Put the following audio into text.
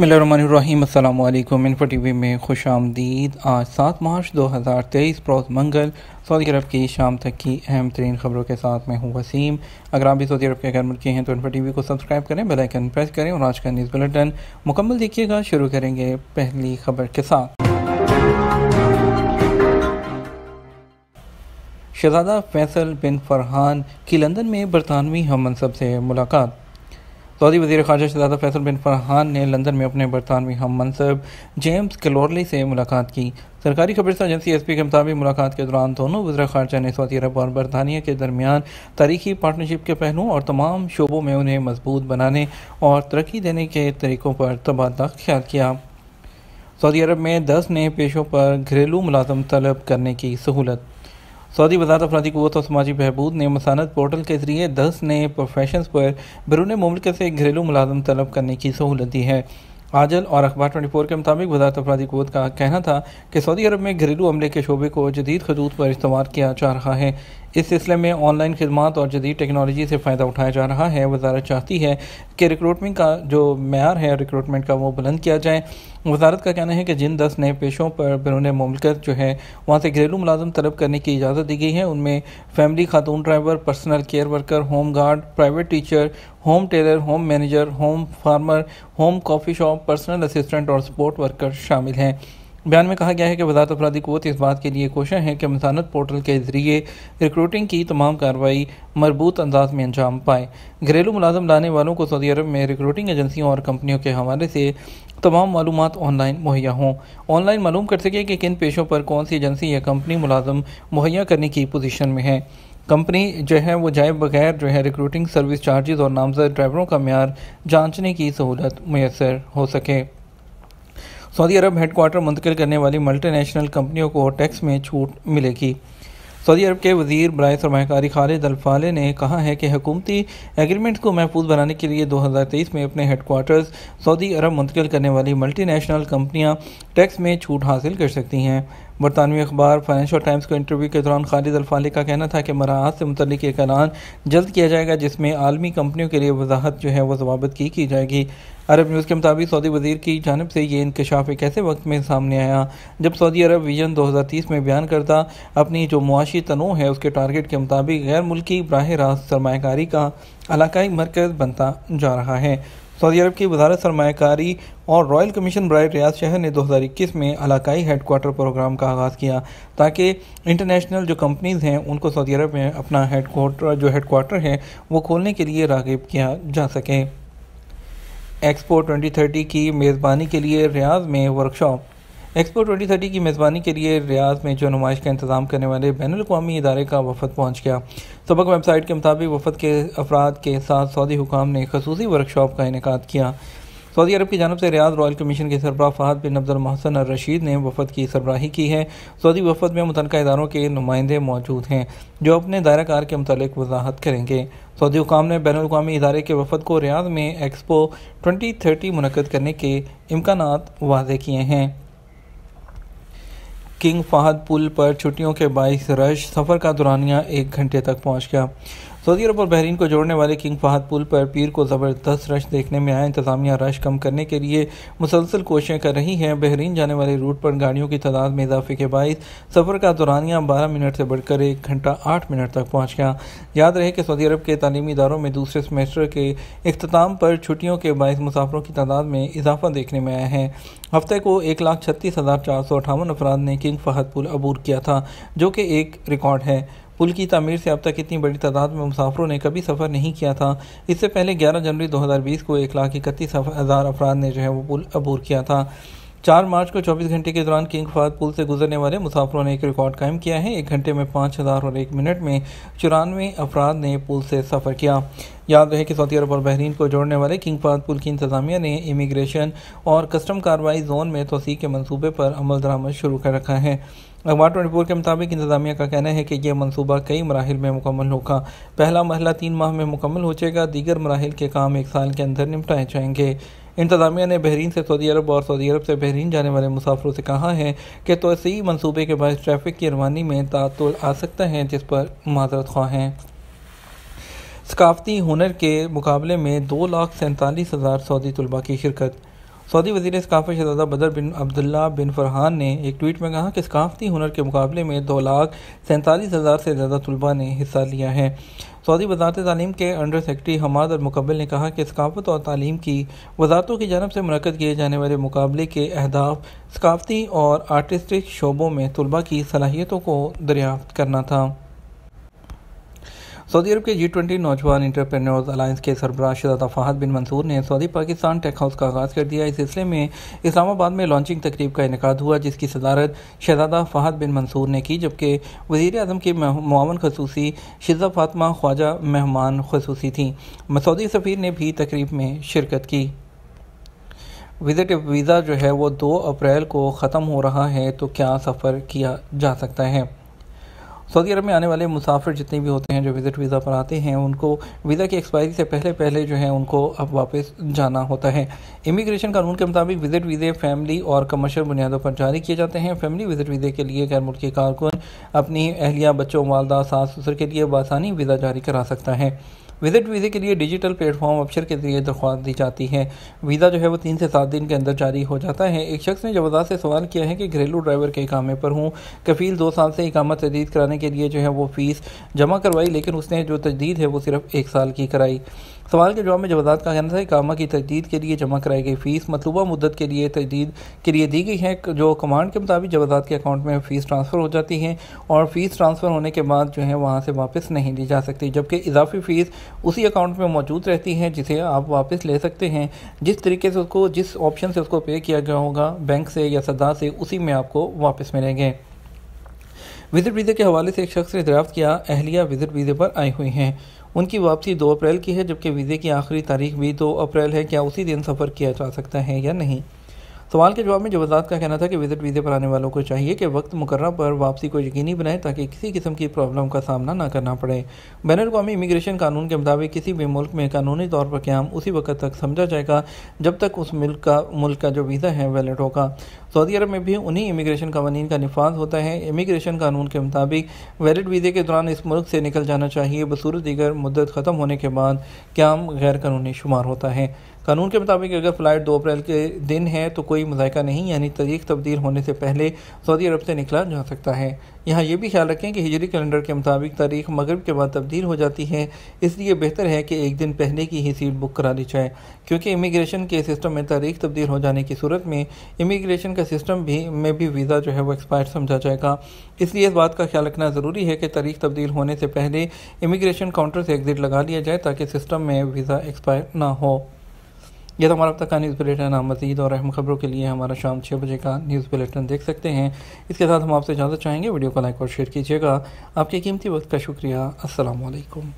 बसमीम info T we में खुश आमदीद आज सात मार्च दो हज़ार तेईस प्रोज मंगल सऊदी अरब की शाम तक की अहम तरीन खबरों के साथ मैं हूँ वसीम अगर आप भी सऊदी अरब के अगर मुल्क हैं तो इन्फो टी वी को सब्सक्राइब करें बेलाइकन प्रेस करें और आज का न्यूज़ बुलेटिन मुकम्मल देखिएगा शुरू करेंगे पहली खबर के साथ शहजादा फैसल बिन फरहान की लंदन में बरतानवी हम मनसब से मुलाकात सऊदी वजी खारजा शहजादा फैसल बिन फरहान ने लंदन में अपने बरतानवी हम मनसब जेम्स कलोरली से मुलाकात की सरकारी खबर एजेंसी एस पी के मुताबिक मुलाकात के दौरान दोनों वजरा खारजा ने सऊदी अरब और बरतानिया के दरमियान तारीखी पार्टनरशिप के पहलुओं और तमाम शोबों में उन्हें मजबूत बनाने और तरक्की देने के तरीकों पर तबादला ख्याल किया सऊदी अरब में दस नए पेशों पर घरेलू मुलाजम तलब करने की सहूलत सऊदी वजारत अफराजी क़वत और समाजी बहबूद ने मसानत पोर्टल के ज़रिए दस नए प्रोफेशन पर बरून मुमलिक से घरेलू मुलाजम तलब करने की सहूलत दी है आजल और अखबार ट्वेंटी फोर के मुताबिक वजारत अफराधी क़वत का कहना था कि सऊदी अरब में घरेलू अमले के शोबे को जदीद खजूत पर इस्तेमाल किया जा रहा है इस सिलसिले में ऑनलाइन खदमात और जदीद टेक्नोलॉजी से फ़ायदा उठाया जा रहा है वजारत चाहती है कि रिक्रूटमेंट का जो मैार है रिक्रूटमेंट का वो बुलंद किया जाए वजारत का कहना है कि जिन दस नए पेशों पर बैरून ममलकत जो है वहाँ से घरेलू मुलाजम तलब करने की इजाज़त दी गई है उनमें फैमिली खातून driver personal care worker home guard private teacher home tailor home manager home farmer home coffee shop personal assistant और सपोर्ट वर्कर शामिल हैं बयान में कहा गया है कि वजारत अफराधी कोत इस बात के लिए कोशें हैं कि मसानत पोर्टल के ज़रिए रिक्रूटिंग की तमाम कार्रवाई मरबूत अंदाज में अंजाम पाए घरेलू मुलाजम लाने वालों को सऊदी अरब में रिक्रूटिंग एजेंसियों और कंपनियों के हवाले से तमाम मालूम ऑनलाइन मुहैया हों ऑनलाइन मालूम कर सके कि किन पेशों पर कौन सी एजेंसी या कंपनी मुलाजम मुहैया करने की पोजिशन में है कंपनी जो है वो जाए बगैर जो है रिक्रूटिंग सर्विस चार्जेज और नामजद ड्राइवरों का मैार जाँचने की सहूलत मैसर हो सके सऊदी अरब हेडकोार्टर मुंतकिल करने वाली मल्टीनेशनल कंपनियों को टैक्स में छूट मिलेगी सऊदी अरब के वजीर बरए सरमाकारी खालिद अल्फाले ने कहा है कि हकूमती एग्रीमेंट्स को महफूज बनाने के लिए 2023 में अपने हेडकोार्टर्स सऊदी अरब मुंतकिल करने वाली मल्टीनेशनल कंपनियां टैक्स में छूट हासिल कर सकती हैं बरतानवी अखबार फाइनेंशियल टाइम्स को इंटरव्यू के दौरान खालिद अलफाली का कहना था कि मराहत से मुतलिक एक ऐलान जल्द किया जाएगा जिसमें आलमी कंपनियों के लिए वजाहत जो है वह जवाबत की की जाएगी अरब न्यूज़ के मुताबिक सऊदी वजीर की जानब से ये इंकशाफ एक ऐसे वक्त में सामने आया जब सऊदी अरब विजन दो हज़ार तीस में बयान करता अपनी जो मुआशी तनु है उसके टारगेट के मुताबिक गैर मुल्की बरह रास्त सरमाकारी का इलाकई मरकज़ बनता जा रहा है सऊदी अरब की वजारत सरमाकारी और रॉयल कमीशन ब्राय रियाज शहर ने 2021 में इलाकाई हेडकोार्टर प्रोग्राम का आगाज़ किया ताकि इंटरनेशनल जो कंपनीज़ हैं उनको सऊदी अरब में अपना हेडकोार्टर जो हेडकोार्टर है वो खोलने के लिए रागब किया जा सके एक्सपो 2030 की मेज़बानी के लिए रियाज में वर्कशॉप एक्सपो 2030 की मेज़बानी के लिए रियाज में जो नुमाइश का इंतजाम करने वाले बैन अवी इदारे का वफद पहुँच गया सबक वेबसाइट के मुताबिक वफद के अफराद के साथ सऊदी हुकाम ने खसूस वर्कशॉप का इनका किया सऊदी अरब की जानब से रियाज रॉयल कमीशन के सरबराह फहद बिन अब्दुल महसन और रशीद ने वफद की सरबराही की है सऊदी वफद में मुतल इदारों के नुमाइंदे मौजूद हैं जो अपने दायरा कार के मतलब वजाहत करेंगे सऊदी हुकाम ने बैन अवी इदारे के वफद को रियाज में एक्सपो ट्वेंटी थर्टी मुनद करने के इम्कान वाजे किए हैं किंग फहद पुल पर छुट्टियों के बाईस रश सफ़र का दौरानिया एक घंटे तक पहुंच गया सऊदी अरब और बहरीन को जोड़ने वाले किंग फहद पुल पर पीर को ज़बरदस्त रश देखने में आया इंतजामिया रश कम करने के लिए मुसलसल कोशिशें कर रही हैं बहरीन जाने वाले रूट पर गाड़ियों की तादाद में इजाफे के बायस सफ़र का दौरानिया बारह मिनट से बढ़कर एक घंटा आठ मिनट तक पहुँच गया याद रहे कि सऊदी अरब के तलीमी इदारों में दूसरे सेमेस्टर के अख्ताम पर छुट्टियों के बायस मुसाफरों की तादाद में इजाफा देखने में आया है हफ्ते को एक लाख छत्तीस हज़ार चार सौ अठावन अफराद ने किंग फहद पुल अबूर किया था जो कि एक रिकॉर्ड है पुल की तमीर से अब तक इतनी बड़ी तादाद में मुसाफरों ने कभी सफ़र नहीं किया था इससे पहले 11 जनवरी 2020 को एक लाख इकतीस हज़ार अफराद ने जो है वो पुल अबूर किया था चार मार्च को 24 घंटे के दौरान किंग फाद पुल से गुजरने वाले मुसाफरों ने एक रिकॉर्ड कायम किया है एक घंटे में पाँच हज़ार और एक मिनट में चौरानवे अफराद ने पुल से सफ़र किया याद रहे कि सऊदी अरब और बहरीन को जोड़ने वाले किंग फाद पुल की इंतजामिया ने इमिग्रेशन और कस्टम कार्रवाई जोन में तोसी के मनसूबे पर अमल दरामद शुरू कर रखा है अखबार ट्वेंटी फोर के मुताबिक इंतजामिया का कहना है कि यह मनसूबा कई मराहल में मुकम्मल होगा पहला मरहला तीन माह में मुकम्मल हो जाएगा दीगर मराहल के काम एक साल के अंदर निपटाए जाएंगे इंतजामिया ने बहरीन से सऊदी अरब और सऊदी अरब से बहरीन जाने वाले मुसाफरों से कहा है कि तोसी मनसूबे के बाद ट्रैफिक की रवानी में तातुल आ सकता है जिस पर माजरत ख्वाह हैं सकाफती हुनर के मुकाबले में दो लाख सैंतालीस हज़ार सऊदी तलबा की शिरकत सऊदी वजीर सकाफ़त शहजादा बदर बिन अब्दुल्ला बिन फरहान ने एक ट्वीट में कहा कि सकाफ़ती हुनर के मुकाबले में दो लाख सैंतालीस हज़ार से ज़्यादा तलबा ने हिस्सा लिया है सऊदी वजारत तालीम के अंडर सेक्रटरी हमाद और मुकबल ने कहा कि सकाफ़त और तालीम की वजारतों की जानब से मनकद किए जाने वाले मुकाबले के अहदाफ सकाफ़ती और आर्टिस्टिक शोबों में तलबा की सलाहियतों को दरियाफ्त करना था सऊदी अरब के जी ट्वेंटी नौजवान इंटरप्रेन्योर्स अलायंस के सरबराह शहजादा फाहद बिन मंसूर ने सऊदी पाकिस्तान टेक हाउस का आगाज़ कर दिया इस सिलसिले में इस्लामाबाद में लॉन्चिंग तकरीब का इनका हुआ जिसकी सदारत शहजादा फाहद बिन मंसूर ने की जबकि वजीर अजम की मावन खसूसी शिजा फातमा ख्वाजा मेहमान खसूसी थी सऊदी सफ़ीर ने भी तकरीब में शिरकत की विज़िट वीज़ा जो है वो दो अप्रैल को ख़त्म हो रहा है तो क्या सफ़र किया जा सकता है सऊदी अरब में आने वाले मुसाफिर जितने भी होते हैं जो विज़िट वीज़ा पर आते हैं उनको वीज़ा की एक्सपायरी से पहले पहले जो है उनको अब वापस जाना होता है इमिग्रेशन कानून के मुताबिक विज़िट वीज़े फैमिली और कमर्शियल बुनियादों पर जारी किए जाते हैं फैमिली विज़िट वीज़े के लिए गैर मुल्की कारकुन अपनी अहलिया बच्चों वालदा सास ससुर के लिए बासानी वीज़ा जारी करा सकता है विजिट वीज़े के लिए डिजिटल प्लेटफॉर्म अफसर के जरिए दरख्वास्त दी जाती है वीज़ा जो है वो तीन से सात दिन के अंदर जारी हो जाता है एक शख्स ने जवाब से सवाल किया है कि घरेलू ड्राइवर के इकामे पर हूँ कफील दो साल से इकामा तजदीद कराने के लिए जो है वो फ़ीस जमा करवाई लेकिन उसने जो तजदीद है वो सिर्फ एक साल की कराई सवाल के जवाब में जवाब का कहना था इकामा की तजदीद के लिए जमा कराई गई फ़ीस मतलूबा मुद्दत के लिए तजदीद के लिए दी गई है जो कमांड के मुताबिक जवाब के अकाउंट में फ़ीस ट्रांसफ़र हो जाती है और फ़ीस ट्रांसफ़र होने के बाद जो है वहाँ से वापस नहीं ली जा सकती जबकि इजाफी फ़ीस उसी अकाउंट में मौजूद रहती हैं जिसे आप वापस ले सकते हैं जिस तरीके से उसको जिस ऑप्शन से उसको पे किया गया होगा बैंक से या सदा से उसी में आपको वापस मिलेंगे विजिट वीज़े के हवाले से एक शख्स ने दरियाफ्त किया अहलिया विजिट वीज़े पर आई हुई हैं उनकी वापसी दो अप्रैल की है जबकि वीज़े की आखिरी तारीख भी दो अप्रैल है क्या उसी दिन सफ़र किया जा सकता है या नहीं सवाल के जवाब में जवाजात का कहना था कि विजिट वीज़े पर आने वालों को चाहिए कि वक्त मुकर पर वापसी को यकीनी बनाए ताकि किसी किस्म की प्रॉब्लम का सामना ना करना पड़े बैन अवी इमिग्रेशन कानून के मुताबिक किसी भी मुल्क में कानूनी तौर पर क्याम उसी वक्त तक समझा जाएगा जब तक उस मुल्क का मुल्क का जो वीज़ा है वैलिड होगा सऊदी अरब में भी उन्हीं इमिग्रेशन कवानीन का नफाज होता है इमिग्रेशन कानून के मुताबिक वैलिड वीज़े के दौरान इस मुल्क से निकल जाना चाहिए बसूर दीगर मुद्दत ख़त्म होने के बाद क्याम गैर कानूनी शुमार होता है कानून के मुताबिक अगर फ़्लाइट दो अप्रैल के दिन है तो कोई कोई मजायका नहीं यानी तारीख तब्दील होने से पहले सऊदी अरब से निकला जा सकता है यहाँ यह भी ख्याल रखें कि हिजरी कैलेंडर के मुताबिक तारीख मगरब के बाद तब्दील हो जाती है इसलिए बेहतर है कि एक दिन पहले की ही सीट बुक करा ली जाए क्योंकि इमिग्रेशन के सिस्टम में तारीख तब्दील हो जाने की सूरत में इमिग्रेशन का सिस्टम भी में भी वीज़ा जो है वो एक्सपायर समझा जाएगा इसलिए इस बात का ख्याल रखना ज़रूरी है कि तारीख तब्दील होने से पहले इमिग्रेशन काउंटर से एग्ज़िट लगा लिया जाए ताकि सिस्टम में वीज़ा एक्सपायर ना हो यह तो हमारा अब तक का न्यूज़ बुलेटिन आप मजीद और अहम खबरों के लिए हमारा शाम छः बजे का न्यूज़ बुलेटिन देख सकते हैं इसके साथ हम आपसे इजाज़त चाहेंगे वीडियो को लाइक और शेयर कीजिएगा आपके कीमती वक्त का शुक्रिया असलकम